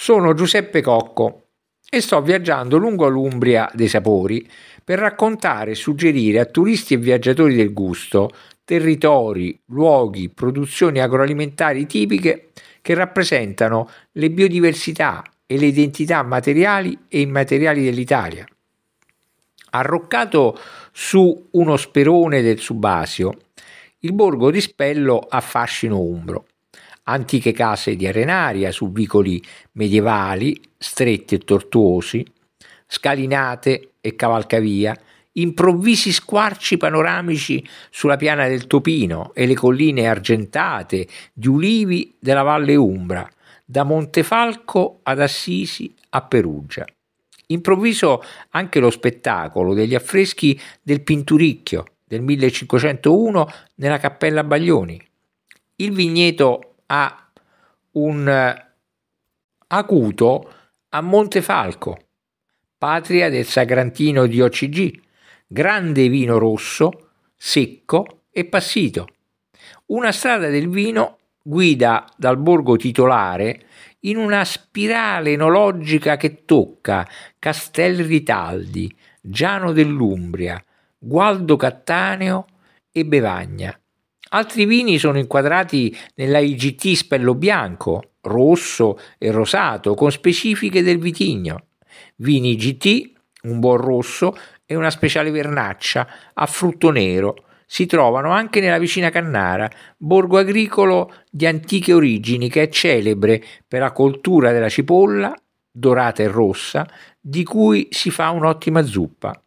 Sono Giuseppe Cocco e sto viaggiando lungo l'Umbria dei sapori per raccontare e suggerire a turisti e viaggiatori del gusto territori, luoghi, produzioni agroalimentari tipiche che rappresentano le biodiversità e le identità materiali e immateriali dell'Italia. Arroccato su uno sperone del Subasio, il borgo di Spello affascina umbro antiche case di arenaria su vicoli medievali, stretti e tortuosi, scalinate e cavalcavia, improvvisi squarci panoramici sulla piana del Topino e le colline argentate di ulivi della Valle Umbra, da Montefalco ad Assisi a Perugia. Improvviso anche lo spettacolo degli affreschi del Pinturicchio del 1501 nella Cappella Baglioni. Il vigneto a un eh, acuto a Montefalco, patria del Sagrantino di OCG, grande vino rosso, secco e passito. Una strada del vino guida dal borgo titolare in una spirale enologica che tocca Castel Ritaldi, Giano dell'Umbria, Gualdo Cattaneo e Bevagna. Altri vini sono inquadrati nella IGT spello bianco, rosso e rosato con specifiche del vitigno. Vini IGT, un buon rosso e una speciale vernaccia a frutto nero. Si trovano anche nella vicina Cannara, borgo agricolo di antiche origini che è celebre per la coltura della cipolla, dorata e rossa, di cui si fa un'ottima zuppa.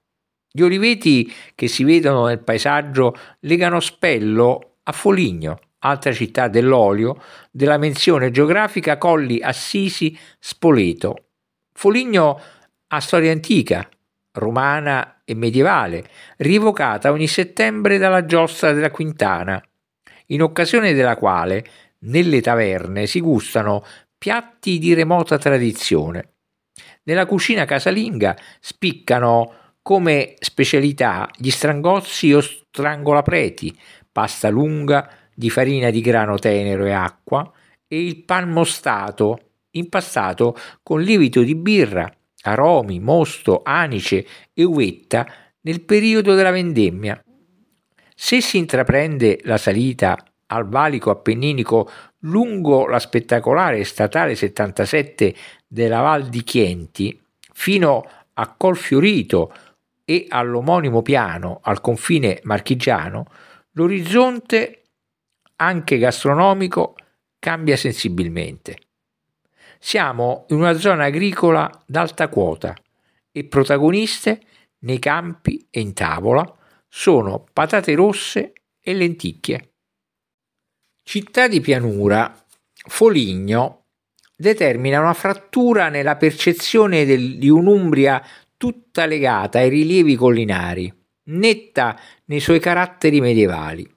Gli oliveti che si vedono nel paesaggio legano spello a Foligno, altra città dell'olio, della menzione geografica Colli Assisi Spoleto. Foligno ha storia antica, romana e medievale, rivocata ogni settembre dalla giostra della Quintana, in occasione della quale nelle taverne si gustano piatti di remota tradizione. Nella cucina casalinga spiccano come specialità gli strangozzi o strangolapreti, pasta lunga di farina di grano tenero e acqua e il pan mostato impastato con lievito di birra, aromi, mosto, anice e uvetta nel periodo della vendemmia. Se si intraprende la salita al valico appenninico lungo la spettacolare statale 77 della Val di Chienti fino a Colfiorito e all'omonimo piano al confine marchigiano, L'orizzonte, anche gastronomico, cambia sensibilmente. Siamo in una zona agricola d'alta quota e protagoniste nei campi e in tavola sono patate rosse e lenticchie. Città di pianura, Foligno, determina una frattura nella percezione del, di un'Umbria tutta legata ai rilievi collinari netta nei suoi caratteri medievali.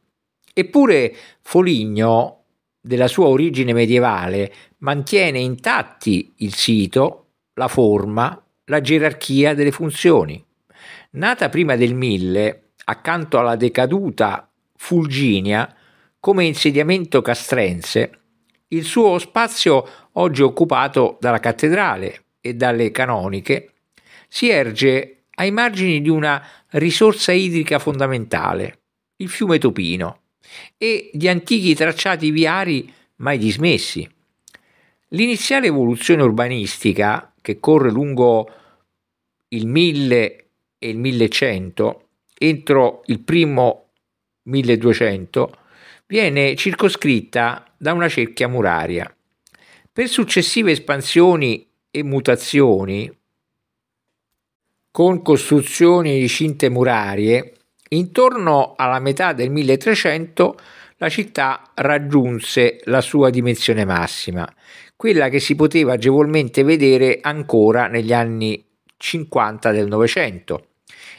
Eppure Foligno, della sua origine medievale, mantiene intatti il sito, la forma, la gerarchia delle funzioni. Nata prima del 1000, accanto alla decaduta Fulginia, come insediamento castrense, il suo spazio oggi occupato dalla cattedrale e dalle canoniche si erge ai margini di una risorsa idrica fondamentale, il fiume Topino, e di antichi tracciati viari mai dismessi. L'iniziale evoluzione urbanistica, che corre lungo il 1000 e il 1100, entro il primo 1200, viene circoscritta da una cerchia muraria. Per successive espansioni e mutazioni, con costruzioni di cinte murarie, intorno alla metà del 1300 la città raggiunse la sua dimensione massima, quella che si poteva agevolmente vedere ancora negli anni 50 del Novecento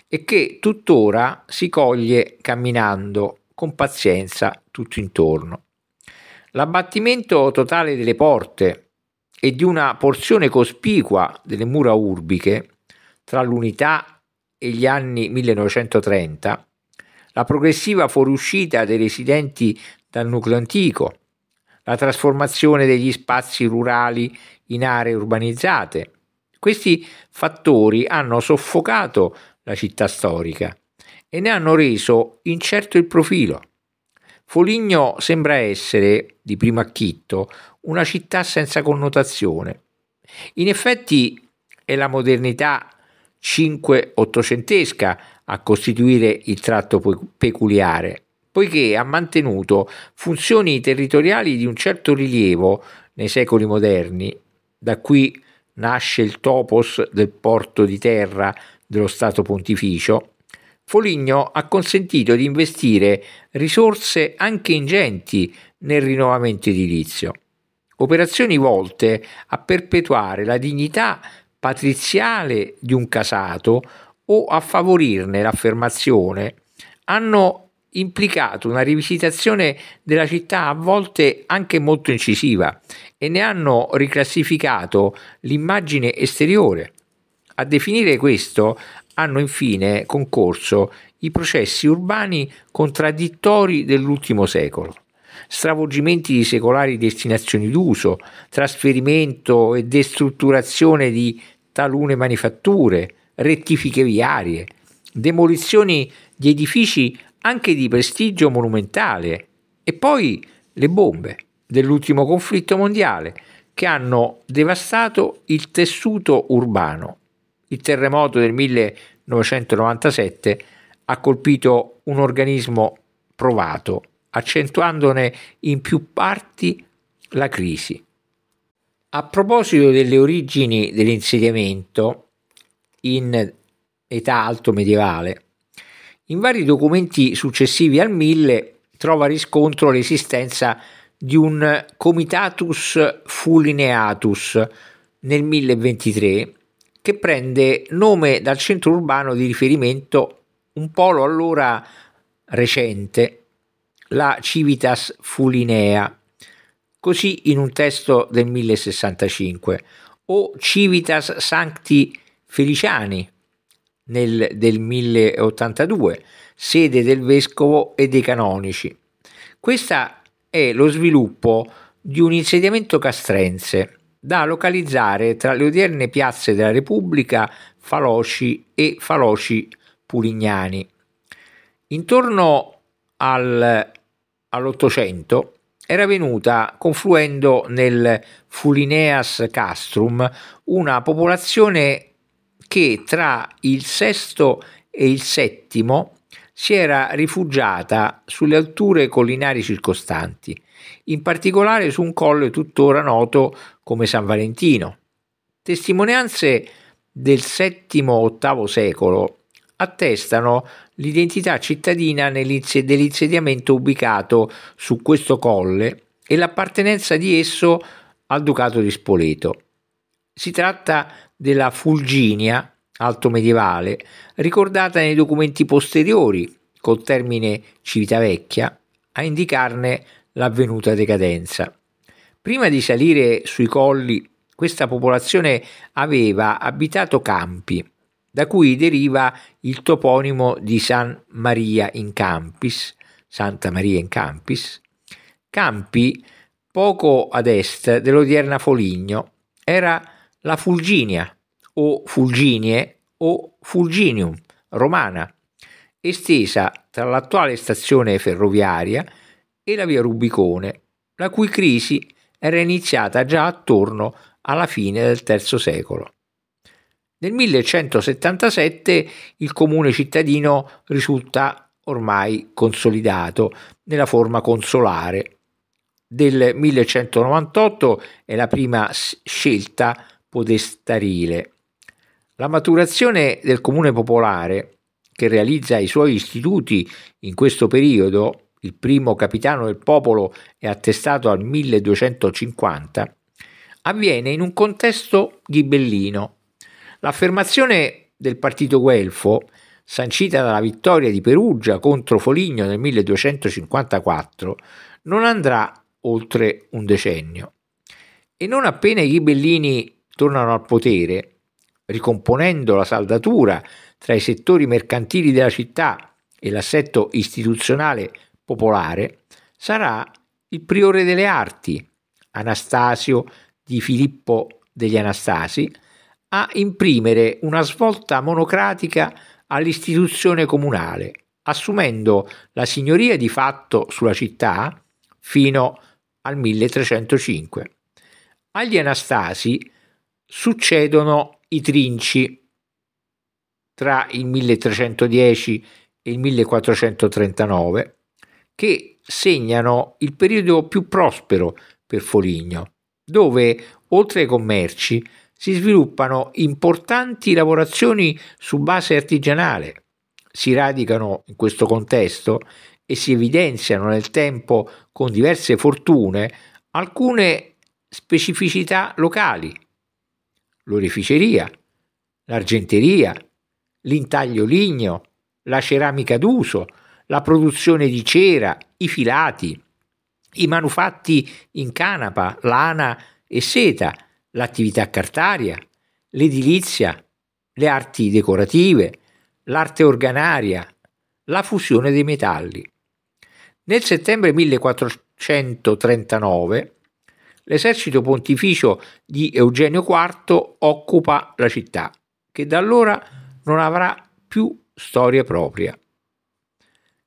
e che tuttora si coglie camminando con pazienza tutto intorno. L'abbattimento totale delle porte e di una porzione cospicua delle mura urbiche tra l'unità e gli anni 1930, la progressiva fuoriuscita dei residenti dal nucleo antico, la trasformazione degli spazi rurali in aree urbanizzate. Questi fattori hanno soffocato la città storica e ne hanno reso incerto il profilo. Foligno sembra essere, di primo acchitto, una città senza connotazione. In effetti è la modernità 5 800 a costituire il tratto peculiare, poiché ha mantenuto funzioni territoriali di un certo rilievo nei secoli moderni. Da qui nasce il topos del porto di terra dello Stato pontificio. Foligno ha consentito di investire risorse anche ingenti nel rinnovamento edilizio, operazioni volte a perpetuare la dignità patriziale di un casato o a favorirne l'affermazione hanno implicato una rivisitazione della città a volte anche molto incisiva e ne hanno riclassificato l'immagine esteriore. A definire questo hanno infine concorso i processi urbani contraddittori dell'ultimo secolo. Stravolgimenti di secolari destinazioni d'uso, trasferimento e destrutturazione di talune manifatture, rettifiche viarie, demolizioni di edifici anche di prestigio monumentale e poi le bombe dell'ultimo conflitto mondiale che hanno devastato il tessuto urbano. Il terremoto del 1997 ha colpito un organismo provato, accentuandone in più parti la crisi. A proposito delle origini dell'insediamento in età alto medievale, in vari documenti successivi al 1000 trova riscontro l'esistenza di un Comitatus Fulineatus nel 1023 che prende nome dal centro urbano di riferimento un polo allora recente, la Civitas Fulinea così in un testo del 1065, o Civitas Sancti Feliciani nel, del 1082, sede del vescovo e dei canonici. Questa è lo sviluppo di un insediamento castrense da localizzare tra le odierne piazze della Repubblica, Faloci e Faloci Purignani. Intorno al, all'Ottocento era venuta confluendo nel Fulineas Castrum una popolazione che tra il VI e il VII si era rifugiata sulle alture collinari circostanti, in particolare su un colle tuttora noto come San Valentino. Testimonianze del VII-VIII secolo attestano l'identità cittadina dell'insediamento ubicato su questo colle e l'appartenenza di esso al Ducato di Spoleto. Si tratta della Fulginia, alto medievale, ricordata nei documenti posteriori col termine Civitavecchia a indicarne l'avvenuta decadenza. Prima di salire sui colli, questa popolazione aveva abitato campi da cui deriva il toponimo di San Maria in Campis, Santa Maria in Campis, Campi poco ad est dell'odierna Foligno, era la Fulginia o Fulginie o Fulginium romana, estesa tra l'attuale stazione ferroviaria e la via Rubicone, la cui crisi era iniziata già attorno alla fine del III secolo. Nel 1177 il comune cittadino risulta ormai consolidato nella forma consolare. Del 1198 è la prima scelta podestarile. La maturazione del comune popolare, che realizza i suoi istituti in questo periodo, il primo capitano del popolo è attestato al 1250, avviene in un contesto ghibellino L'affermazione del partito guelfo, sancita dalla vittoria di Perugia contro Foligno nel 1254, non andrà oltre un decennio. E non appena i ghibellini tornano al potere, ricomponendo la saldatura tra i settori mercantili della città e l'assetto istituzionale popolare, sarà il priore delle arti, Anastasio di Filippo degli Anastasi, a imprimere una svolta monocratica all'istituzione comunale, assumendo la signoria di fatto sulla città fino al 1305. Agli Anastasi succedono i Trinci tra il 1310 e il 1439 che segnano il periodo più prospero per Foligno, dove oltre ai commerci si sviluppano importanti lavorazioni su base artigianale. Si radicano in questo contesto e si evidenziano nel tempo con diverse fortune alcune specificità locali. L'oreficeria, l'argenteria, l'intaglio ligneo, la ceramica d'uso, la produzione di cera, i filati, i manufatti in canapa, lana e seta, l'attività cartaria, l'edilizia, le arti decorative, l'arte organaria, la fusione dei metalli. Nel settembre 1439 l'esercito pontificio di Eugenio IV occupa la città, che da allora non avrà più storia propria.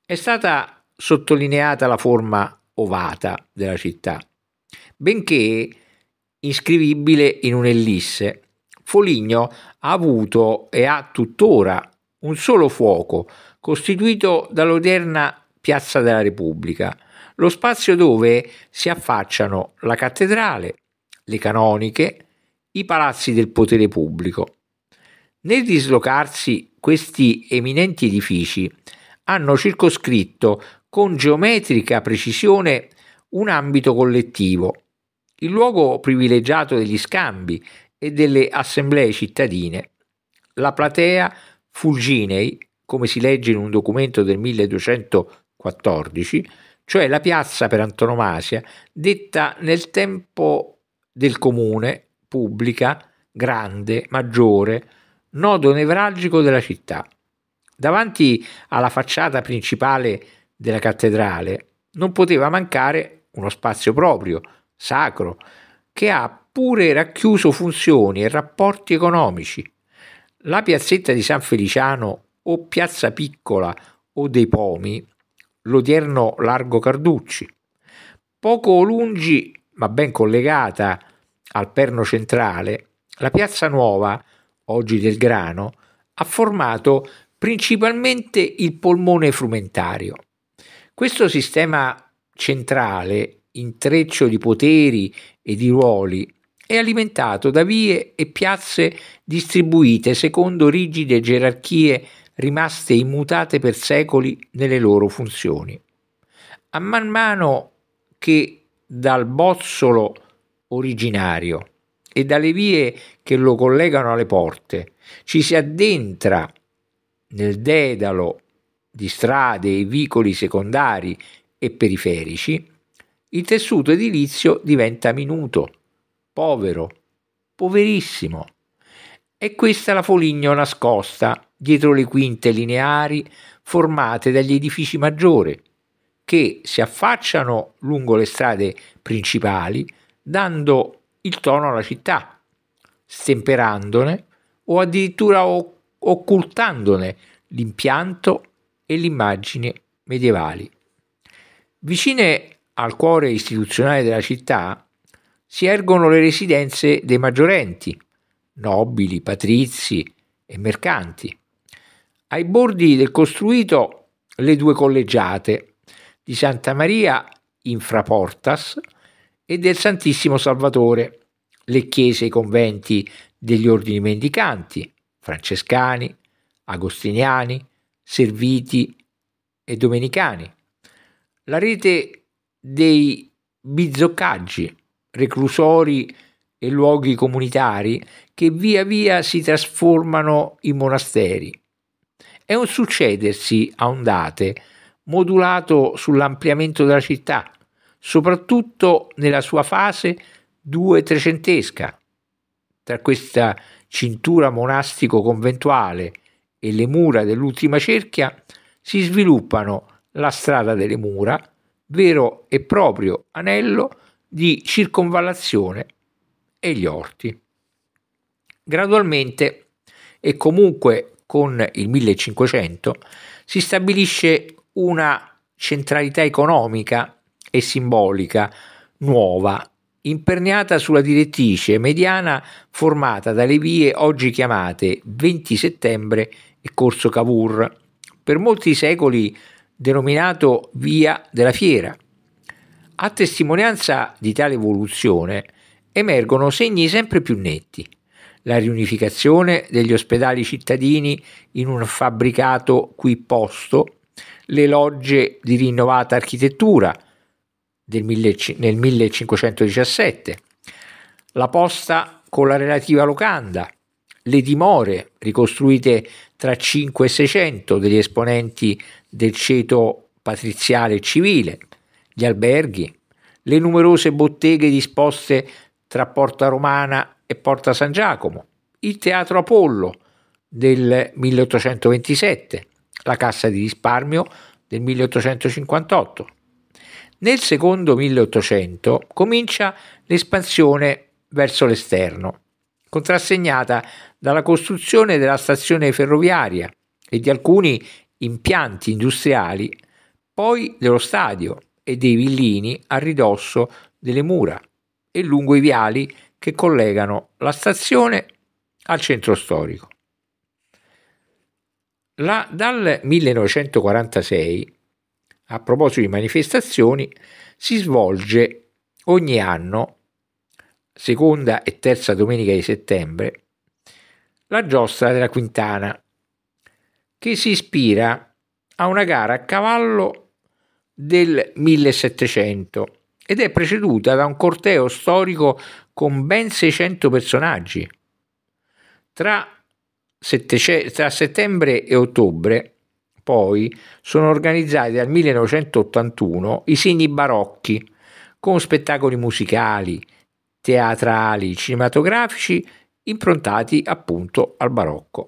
È stata sottolineata la forma ovata della città, benché inscrivibile in un'ellisse. Foligno ha avuto e ha tuttora un solo fuoco, costituito dall'odierna Piazza della Repubblica, lo spazio dove si affacciano la cattedrale, le canoniche, i palazzi del potere pubblico. Nel dislocarsi questi eminenti edifici hanno circoscritto con geometrica precisione un ambito collettivo il luogo privilegiato degli scambi e delle assemblee cittadine, la platea Fulginei, come si legge in un documento del 1214, cioè la piazza per antonomasia, detta nel tempo del comune, pubblica, grande, maggiore, nodo nevralgico della città. Davanti alla facciata principale della cattedrale non poteva mancare uno spazio proprio, sacro, che ha pure racchiuso funzioni e rapporti economici. La piazzetta di San Feliciano o Piazza Piccola o dei Pomi, l'odierno Largo Carducci, poco lungi ma ben collegata al perno centrale, la Piazza Nuova, oggi del grano, ha formato principalmente il polmone frumentario. Questo sistema centrale intreccio di poteri e di ruoli, è alimentato da vie e piazze distribuite secondo rigide gerarchie rimaste immutate per secoli nelle loro funzioni. A man mano che dal bozzolo originario e dalle vie che lo collegano alle porte ci si addentra nel dedalo di strade e vicoli secondari e periferici, il tessuto edilizio diventa minuto, povero, poverissimo. E questa è la foligno nascosta dietro le quinte lineari formate dagli edifici maggiori, che si affacciano lungo le strade principali, dando il tono alla città, stemperandone o addirittura occultandone l'impianto e l'immagine medievali. Vicine al cuore istituzionale della città, si ergono le residenze dei maggiorenti, nobili, patrizi e mercanti. Ai bordi del costruito le due collegiate di Santa Maria Infraportas e del Santissimo Salvatore, le chiese e i conventi degli ordini mendicanti, francescani, agostiniani, serviti e domenicani. La rete dei bizzoccaggi, reclusori e luoghi comunitari che via via si trasformano in monasteri. È un succedersi a ondate, modulato sull'ampliamento della città, soprattutto nella sua fase due-trecentesca. Tra questa cintura monastico-conventuale e le mura dell'ultima cerchia si sviluppano la strada delle mura, vero e proprio anello di circonvallazione e gli orti. Gradualmente e comunque con il 1500 si stabilisce una centralità economica e simbolica nuova, imperniata sulla direttrice mediana formata dalle vie oggi chiamate 20 settembre e Corso Cavour. Per molti secoli denominato Via della Fiera. A testimonianza di tale evoluzione emergono segni sempre più netti. La riunificazione degli ospedali cittadini in un fabbricato qui posto, le logge di rinnovata architettura del nel 1517, la posta con la relativa locanda, le dimore ricostruite tra 5 e 600 degli esponenti del ceto patriziale e civile, gli alberghi, le numerose botteghe disposte tra Porta Romana e Porta San Giacomo, il Teatro Apollo del 1827, la Cassa di risparmio del 1858. Nel secondo 1800 comincia l'espansione verso l'esterno, contrassegnata dalla costruzione della stazione ferroviaria e di alcuni impianti industriali, poi dello stadio e dei villini a ridosso delle mura e lungo i viali che collegano la stazione al centro storico. La, dal 1946, a proposito di manifestazioni, si svolge ogni anno, seconda e terza domenica di settembre, la giostra della Quintana, che si ispira a una gara a cavallo del 1700 ed è preceduta da un corteo storico con ben 600 personaggi. Tra, sette, tra settembre e ottobre poi sono organizzati dal 1981 i segni barocchi con spettacoli musicali, teatrali, cinematografici improntati appunto al barocco.